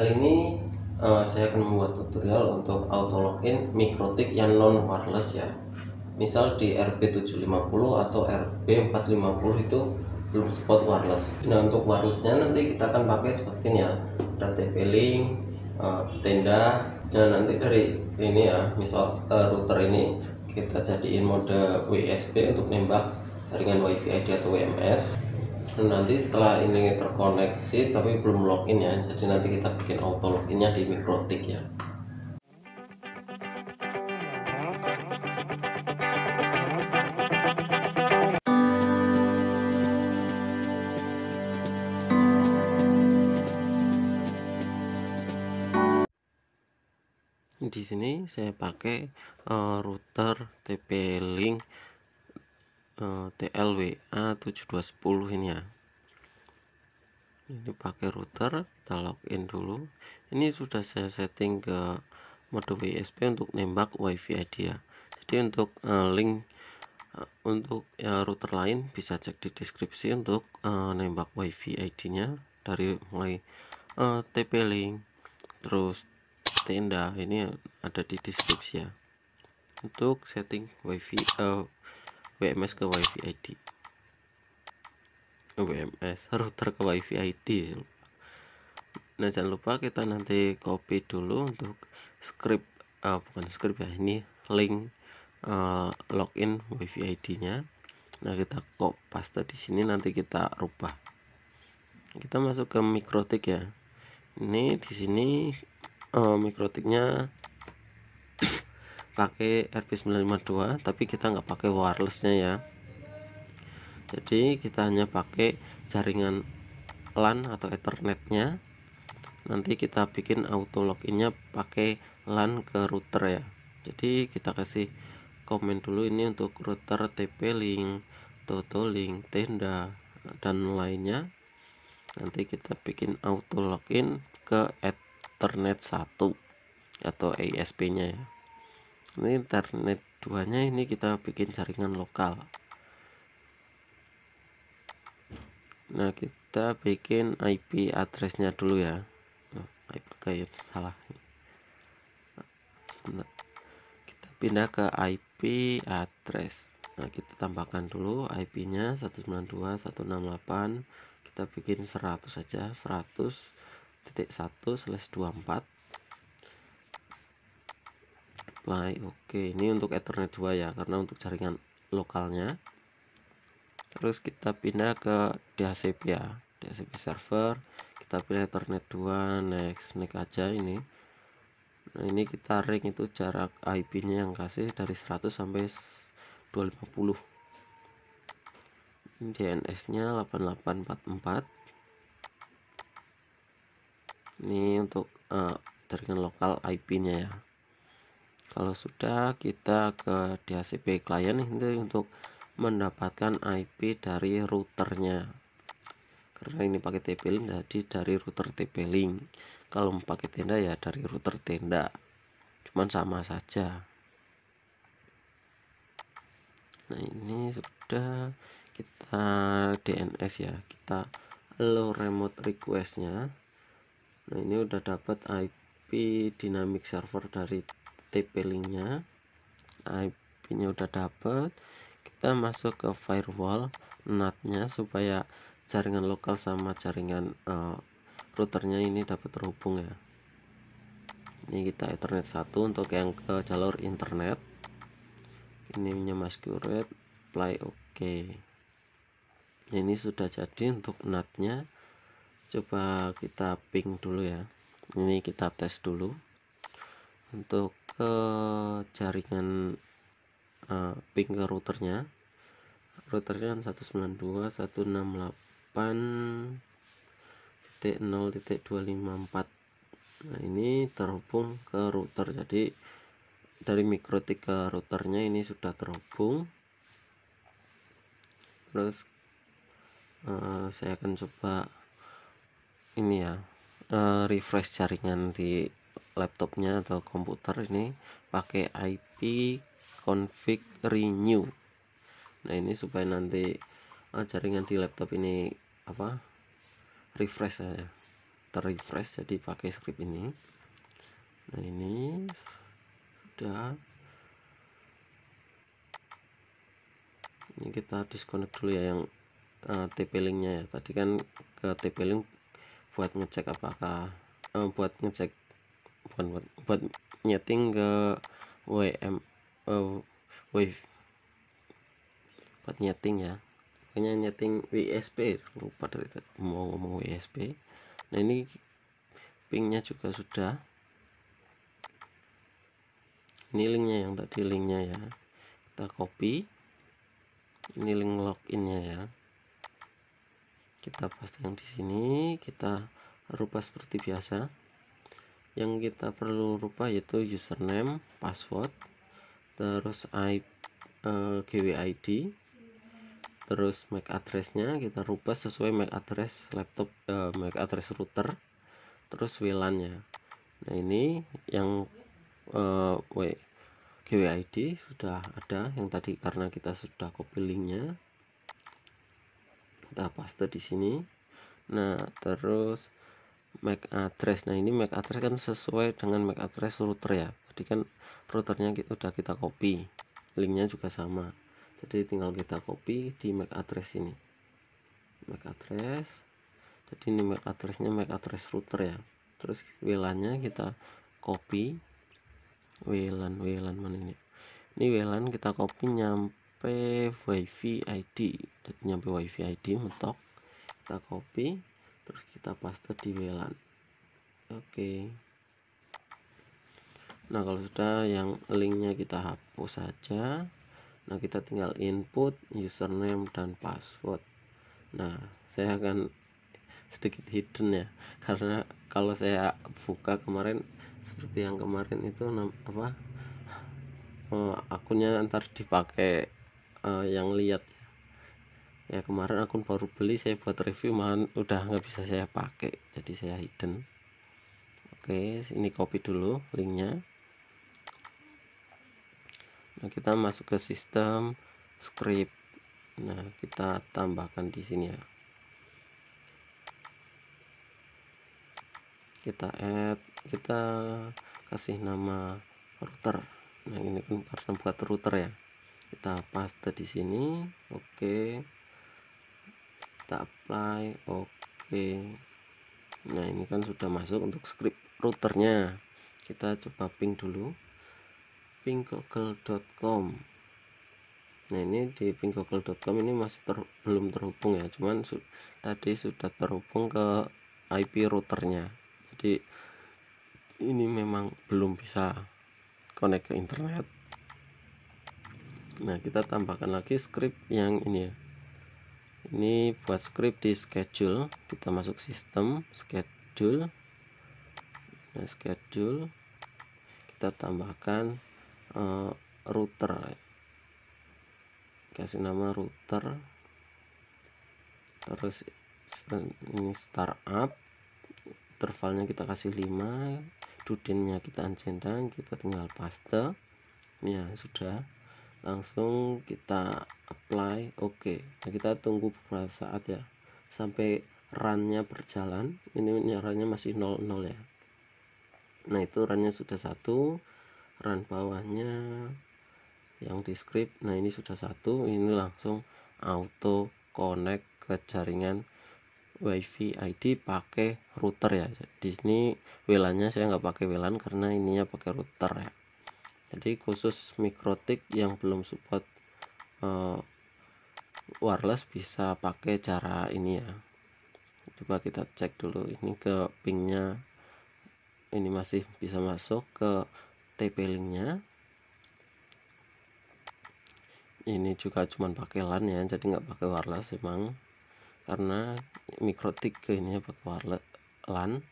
kali ini uh, saya akan membuat tutorial untuk auto login mikrotik yang non wireless ya misal di rp 750 atau rp 450 itu belum support wireless nah untuk wirelessnya nanti kita akan pakai seperti ini ya ada TP link uh, tenda dan nah, nanti dari ini ya misal uh, router ini kita jadiin mode WSB untuk nembak jaringan WiFi ID atau WMS nanti setelah ini terkoneksi tapi belum login ya jadi nanti kita bikin auto loginnya di mikrotik ya di sini saya pakai uh, router TP-Link Eh, TLWA 7210 ini ya ini pakai router kita login dulu ini sudah saya setting ke mode WSP untuk nembak wifi ID ya jadi untuk uh, link uh, untuk uh, router lain bisa cek di deskripsi untuk uh, nembak wifi ID nya dari mulai uh, TP-Link terus tenda ini ada di deskripsi ya untuk setting wifi uh, WMS ke WiFi ID WMS router ke WiFi ID nah jangan lupa kita nanti copy dulu untuk script uh, bukan script ya ini link uh, login WiFi ID nya nah kita copy paste di sini nanti kita rubah kita masuk ke mikrotik ya ini di sini uh, mikrotiknya pakai RP952 tapi kita nggak pakai wirelessnya ya jadi kita hanya pakai jaringan LAN atau ethernetnya nanti kita bikin auto loginnya pakai LAN ke router ya jadi kita kasih komen dulu ini untuk router TP-Link, link Tenda dan lainnya nanti kita bikin auto login ke ethernet 1 atau isp nya ya ini internet duanya ini kita bikin jaringan lokal nah kita bikin IP addressnya dulu ya oh, nah, IP kayak salah nah, kita pindah ke IP address nah kita tambahkan dulu IP nya 192.168 kita bikin 100 saja 100.1 slash 24 supply oke ini untuk ethernet 2 ya karena untuk jaringan lokalnya terus kita pindah ke DHCP ya DHCP server kita pilih ethernet 2 next next aja ini nah ini kita ring itu jarak IP nya yang kasih dari 100 sampai 250 DNS nya 8844 ini untuk uh, jaringan lokal IP nya ya kalau sudah kita ke DHCP client ini untuk mendapatkan IP dari routernya karena ini pakai TP-Link jadi dari router TP-Link kalau pakai tenda ya dari router tenda cuman sama saja nah ini sudah kita DNS ya kita low remote requestnya nah ini udah dapat IP dynamic server dari TP linknya IP nya udah dapet kita masuk ke firewall NAT-nya supaya jaringan lokal sama jaringan uh, routernya ini dapat terhubung ya ini kita Ethernet 1 untuk yang ke jalur internet ini ininya masquerade apply oke. ini sudah jadi untuk NAT-nya coba kita ping dulu ya ini kita tes dulu untuk ke eh, jaringan uh, eh, ping ke routernya routernya kan 192.168.0.254 nah ini terhubung ke router jadi dari mikrotik ke routernya ini sudah terhubung terus uh, saya akan coba ini ya uh, refresh jaringan di laptopnya atau komputer ini pakai IP config renew nah ini supaya nanti ah, jaringan di laptop ini apa refresh ya terrefresh jadi pakai script ini nah ini sudah ini kita disconnect dulu ya yang uh, eh, TP-linknya ya tadi kan ke TP-link buat ngecek apakah uh, buat ngecek bukan buat buat nyeting ke WM uh, eh, wave buat nyeting ya kayaknya nyeting WSP lupa dari mau ngomong WSP nah ini pingnya juga sudah ini linknya yang tadi linknya ya kita copy ini link loginnya ya kita paste yang di sini kita rubah seperti biasa yang kita perlu rupa yaitu username, password, terus I, eh, GWID, terus MAC addressnya kita rupa sesuai MAC address laptop, eh, MAC address router, terus WLAN-nya. Nah ini yang eh, wait, GWID sudah ada yang tadi karena kita sudah copy linknya kita paste di sini nah terus MAC address nah ini MAC address kan sesuai dengan MAC address router ya jadi kan routernya kita, udah kita copy linknya juga sama jadi tinggal kita copy di MAC address ini MAC address jadi ini MAC addressnya MAC address router ya terus WLAN nya kita copy WLAN WLAN mana ini ini WLAN kita copy nyampe WiFi ID jadi nyampe WiFi ID mentok kita copy terus kita paste di WLAN oke nah kalau sudah yang linknya kita hapus saja nah kita tinggal input username dan password nah saya akan sedikit hidden ya karena kalau saya buka kemarin seperti yang kemarin itu apa eh, akunnya ntar dipakai eh, yang lihat ya kemarin akun baru beli saya buat review malah udah nggak bisa saya pakai jadi saya hidden oke ini copy dulu linknya nah kita masuk ke sistem script nah kita tambahkan di sini ya kita add kita kasih nama router nah ini kan karena buat router ya kita paste di sini oke okay kita apply oke okay. nah ini kan sudah masuk untuk script routernya kita coba ping dulu pinggoogle.com nah ini di pinggoogle.com ini masih ter, belum terhubung ya cuman su, tadi sudah terhubung ke IP routernya jadi ini memang belum bisa connect ke internet nah kita tambahkan lagi script yang ini ya ini buat script di schedule kita masuk sistem schedule nah, schedule kita tambahkan uh, router kasih nama router terus ini startup intervalnya kita kasih 5 dudennya kita agendakan kita tinggal paste ya sudah langsung kita apply oke okay. nah, kita tunggu beberapa saat ya sampai runnya berjalan ini, runnya masih 00 ya nah itu runnya sudah satu run bawahnya yang di script nah ini sudah satu ini langsung auto connect ke jaringan wifi ID pakai router ya di sini WLAN-nya saya nggak pakai WLAN karena ininya pakai router ya jadi khusus mikrotik yang belum support uh, wireless bisa pakai cara ini ya coba kita cek dulu ini ke pingnya ini masih bisa masuk ke TP linknya ini juga cuma pakai LAN ya jadi nggak pakai wireless emang karena mikrotik ini ya, pakai wireless LAN